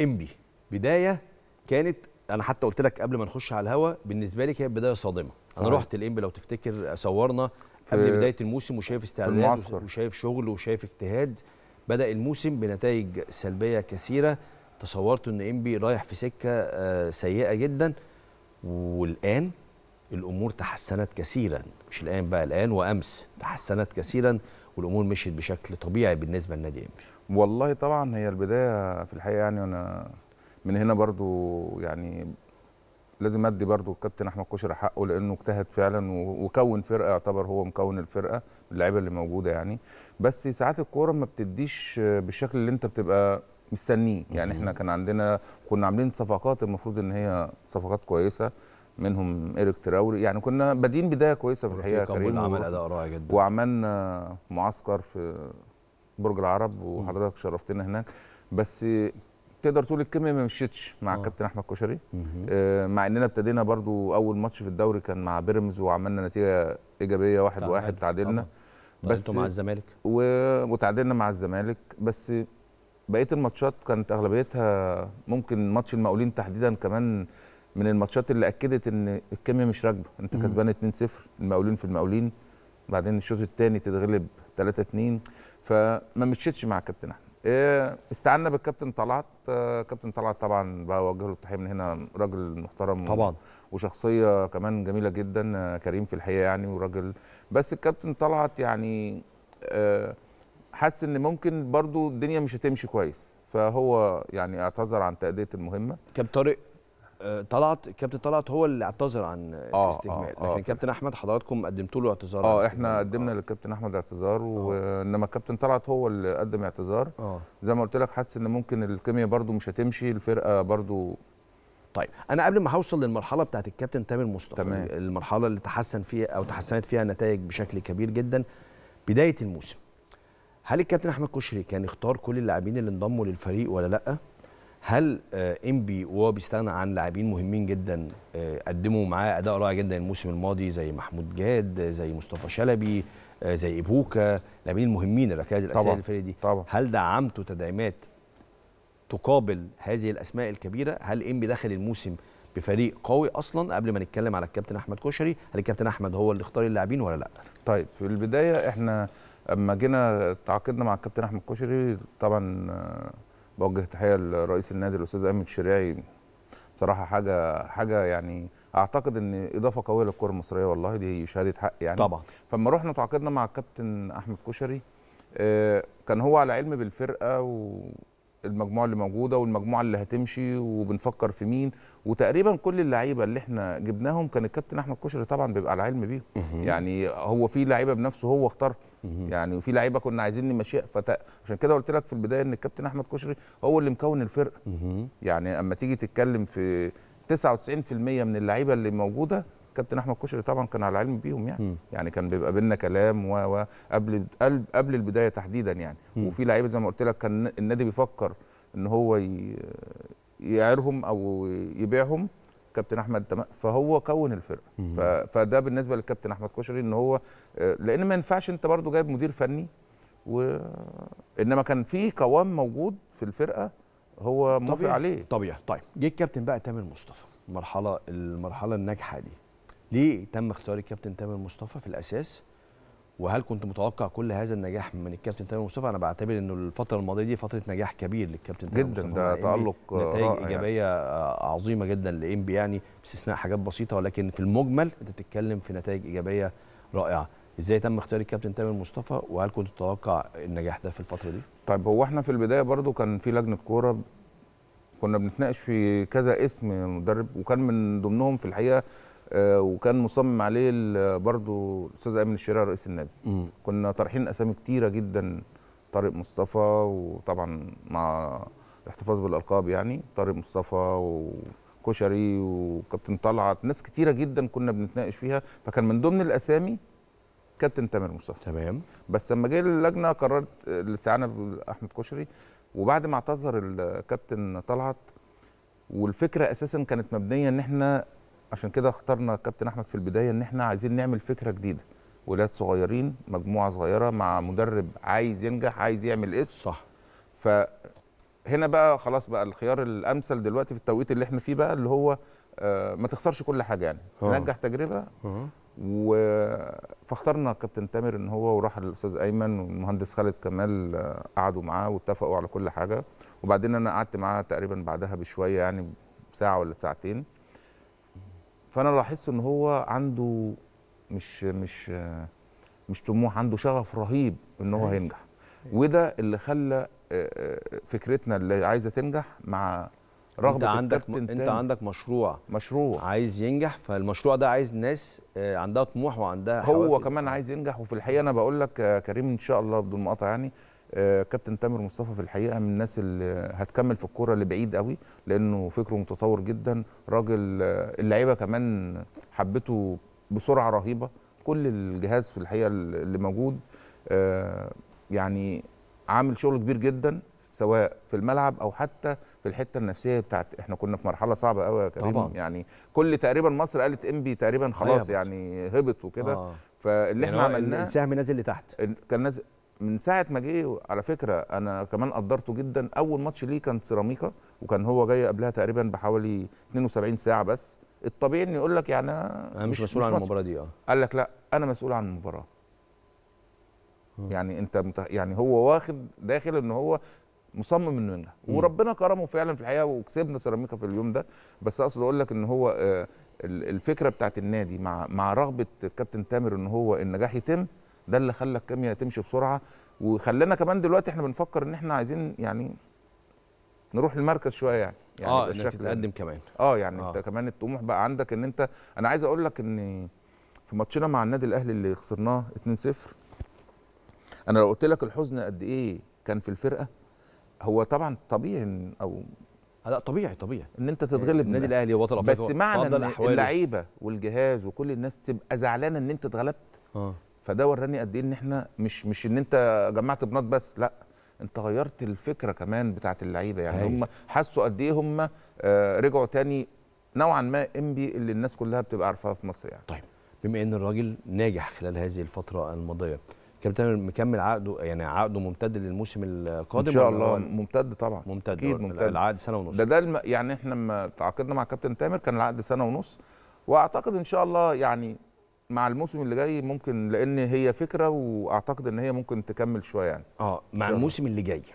انبي بدايه كانت انا حتى قلت لك قبل ما نخش على الهوا بالنسبه لي كانت بدايه صادمه انا انا رحت الامبي لو تفتكر صورنا قبل بدايه الموسم وشايف استعداد وشايف شغل وشايف اجتهاد بدا الموسم بنتائج سلبيه كثيره تصورت ان انبي رايح في سكه آه، سيئه جدا والان الامور تحسنت كثيرا مش الان بقى الان وامس تحسنت كثيرا والامور مشيت بشكل طبيعي بالنسبه لنادي انبي والله طبعا هي البدايه في الحقيقه يعني انا من هنا برضو يعني لازم ادي برضو الكابتن احمد كشري حقه لانه اجتهد فعلا وكون فرقه يعتبر هو مكون الفرقه اللعيبه اللي موجوده يعني بس ساعات الكوره ما بتديش بالشكل اللي انت بتبقى مستنيه يعني احنا كان عندنا كنا عاملين صفقات المفروض ان هي صفقات كويسه منهم ايريك تراوري يعني كنا بادين بدايه كويسه في الحقيقه كريم عمل اداء رائع جدا وعملنا معسكر في برج العرب وحضرتك شرفتنا هناك بس تقدر تقول الكيميا ما مشيتش مع الكابتن آه. احمد كشري آه، مع اننا ابتدينا برضو اول ماتش في الدوري كان مع بيراميدز وعملنا نتيجه ايجابيه واحد تعمل. واحد تعادلنا بس مع الزمالك و... وتعادلنا مع الزمالك بس بقيه الماتشات كانت اغلبيتها ممكن ماتش المقاولين تحديدا كمان من الماتشات اللي اكدت ان الكيميا مش راكبه انت كسبان 2-0 المقاولين في المقاولين بعدين الشوط الثاني تتغلب 3 2 فما مشيتش مع كابتن احمد آه، استعنا بالكابتن طلعت آه، كابتن طلعت طبعا بوجه له التحيه من هنا راجل محترم طبعا وشخصيه كمان جميله جدا آه، كريم في الحقيقه يعني وراجل بس الكابتن طلعت يعني حس ان ممكن برضو الدنيا مش هتمشي كويس فهو يعني اعتذر عن تاديه المهمه كابتن طارق طلعت كابتن طلعت هو اللي اعتذر عن آه الاستكمال آه لكن آه. كابتن احمد حضراتكم قدمتوا له اعتذار اه احنا قدمنا آه. للكابتن احمد اعتذار آه. وانما كابتن طلعت هو اللي قدم اعتذار آه. زي ما قلت لك حاسس ان ممكن الكيمياء برده مش هتمشي الفرقه برده طيب انا قبل ما هوصل للمرحله بتاعت الكابتن تامر مصطفى تمام. المرحله اللي تحسن فيها او تحسنت فيها النتائج بشكل كبير جدا بدايه الموسم هل الكابتن احمد كشري كان اختار كل اللاعبين اللي انضموا للفريق ولا لا هل انبي آه، وهو بيستغنى عن لاعبين مهمين جدا آه، قدموا معاه اداء رائع جدا الموسم الماضي زي محمود جاد زي مصطفى شلبي آه، زي ابوكا لاعبين المهمين الركائز الاساسيه للفريق دي طبعا. هل دعمته تدعيمات تقابل هذه الاسماء الكبيره هل انبي داخل الموسم بفريق قوي اصلا قبل ما نتكلم على الكابتن احمد كشري هل الكابتن احمد هو اللي اختار اللاعبين ولا لا طيب في البدايه احنا اما جينا تعاقدنا مع الكابتن احمد كشري طبعا بوجه تحيه لرئيس النادي الاستاذ ايمن الشريعي بصراحه حاجه حاجه يعني اعتقد ان اضافه قويه للكره المصريه والله دي شهاده حق يعني طبعا فلما رحنا تعاقدنا مع الكابتن احمد كشري آه، كان هو على علم بالفرقه والمجموعه اللي موجوده والمجموعه اللي هتمشي وبنفكر في مين وتقريبا كل اللعيبه اللي احنا جبناهم كان الكابتن احمد كشري طبعا بيبقى على علم بيهم يعني هو في لعيبه بنفسه هو اختارها يعني وفي لعيبه كنا عايزين نمشيها فت... عشان كده قلت لك في البدايه ان الكابتن احمد كشري هو اللي مكون الفرقه يعني اما تيجي تتكلم في 99% من اللعيبه اللي موجوده كابتن احمد كشري طبعا كان على علم بيهم يعني يعني كان بيبقى بينا كلام و قبل قبل البدايه تحديدا يعني وفي لعيبه زي ما قلت لك كان النادي بيفكر ان هو ي... يعيرهم او يبيعهم كابتن احمد فهو كون الفرقه فده بالنسبه للكابتن احمد كشري ان هو آه، لان ما ينفعش انت برضو جايب مدير فني وانما كان في قوام موجود في الفرقه هو موافق عليه طبيعي طيب جه الكابتن بقى تامر مصطفى المرحله المرحله الناجحه دي ليه تم اختيار الكابتن تامر مصطفى في الاساس وهل كنت متوقع كل هذا النجاح من الكابتن تامر مصطفى انا بعتبر انه الفتره الماضيه دي فتره نجاح كبير للكابتن تامر مصطفى جدا ده تالق نتائج رائع ايجابيه يعني. عظيمه جدا لام بي يعني باستثناء حاجات بسيطه ولكن في المجمل انت بتتكلم في نتائج ايجابيه رائعه ازاي تم اختيار الكابتن تامر مصطفى وهل كنت تتوقع النجاح ده في الفتره دي طيب هو احنا في البدايه برضو كان في لجنه كوره كنا بنتناقش في كذا اسم مدرب وكان من ضمنهم في الحقيقه آه، وكان مصمم عليه برضه الاستاذ امين الشريعه رئيس النادي كنا طارحين اسامي كتيره جدا طارق مصطفى وطبعا مع الاحتفاظ بالالقاب يعني طارق مصطفى وكشري وكابتن طلعت ناس كتيره جدا كنا بنتناقش فيها فكان من ضمن الاسامي كابتن تامر مصطفى تمام بس لما جه اللجنه قررت الاستعانه باحمد كشري وبعد ما اعتذر الكابتن طلعت والفكره اساسا كانت مبنيه ان احنا عشان كده اخترنا كابتن احمد في البدايه ان احنا عايزين نعمل فكره جديده ولاد صغيرين مجموعه صغيره مع مدرب عايز ينجح عايز يعمل اسم صح فهنا بقى خلاص بقى الخيار الامثل دلوقتي في التوقيت اللي احنا فيه بقى اللي هو آه، ما تخسرش كل حاجه يعني أوه. تنجح تجربه أه. و... فاخترنا كابتن تامر ان هو وراح الاستاذ ايمن والمهندس خالد كمال آه، قعدوا معاه واتفقوا على كل حاجه وبعدين انا قعدت معاه تقريبا بعدها بشويه يعني ساعه ولا ساعتين فانا لاحظت ان هو عنده مش مش مش طموح عنده شغف رهيب ان هو أيوة. هينجح أيوة. وده اللي خلى آه، آه، فكرتنا اللي عايزه تنجح مع رغبة انت عندك م... انت عندك مشروع مشروع عايز ينجح فالمشروع ده عايز ناس آه، عندها طموح وعندها هو كمان عايز ينجح وفي الحقيقه انا بقول لك كريم ان شاء الله بدون مقاطعه يعني آه، كابتن تامر مصطفى في الحقيقه من الناس اللي هتكمل في الكوره لبعيد قوي لانه فكره متطور جدا راجل آه، اللعيبه كمان حبته بسرعه رهيبه كل الجهاز في الحقيقه اللي موجود آه، يعني عامل شغل كبير جدا سواء في الملعب او حتى في الحته النفسيه بتاعت احنا كنا في مرحله صعبه قوي يا كريم طبعا. يعني كل تقريبا مصر قالت انبي تقريبا خلاص يعني هبط وكده آه. فاللي يعني احنا عملناه السهم نازل لتحت كان نازل من ساعه ما جه على فكره انا كمان قدرته جدا اول ماتش ليه كان سيراميكا وكان هو جاي قبلها تقريبا بحوالي 72 ساعه بس الطبيعي انه يقول لك يعني انا مش, مش مسؤول مش عن المباراه دي اه قال لك لا انا مسؤول عن المباراه يعني انت مت... يعني هو واخد داخل ان هو مصمم انه ينجح وربنا كرمه فعلا في الحقيقه وكسبنا سيراميكا في اليوم ده بس اقصد اقول لك ان هو آه، الفكره بتاعت النادي مع مع رغبه الكابتن تامر ان هو النجاح يتم ده اللي خلى الكيمياء تمشي بسرعه وخلانا كمان دلوقتي احنا بنفكر ان احنا عايزين يعني نروح للمركز شويه يعني يعني اه انك تتقدم كمان اه يعني آه. انت كمان الطموح بقى عندك ان انت انا عايز اقول لك ان في ماتشنا مع النادي الاهلي اللي خسرناه 2-0 انا لو قلت لك الحزن قد ايه كان في الفرقه هو طبعا طبيعي او آه، لا طبيعي طبيعي ان انت تتغلب النادي الاهلي هو افريقيا بس معنى ان اللعيبه والجهاز وكل الناس تبقى زعلانه ان انت اتغلبت آه. فده وراني قد ايه ان احنا مش مش ان انت جمعت بنات بس لا انت غيرت الفكره كمان بتاعت اللعيبه يعني أيوة. هم حسوا قد ايه هم آه، رجعوا تاني نوعا ما انبي اللي الناس كلها بتبقى عارفاها في مصر يعني طيب بما ان الراجل ناجح خلال هذه الفتره الماضيه كابتن مكمل عقده يعني عقده ممتد للموسم القادم ان شاء الله ممتد طبعا ممتد اكيد ممتد العقد سنه ونص ده ده الم... يعني احنا لما تعاقدنا مع كابتن تامر كان العقد سنه ونص واعتقد ان شاء الله يعني مع الموسم اللي جاي ممكن لان هي فكره واعتقد ان هي ممكن تكمل شويه يعني اه مع الموسم اللي جاي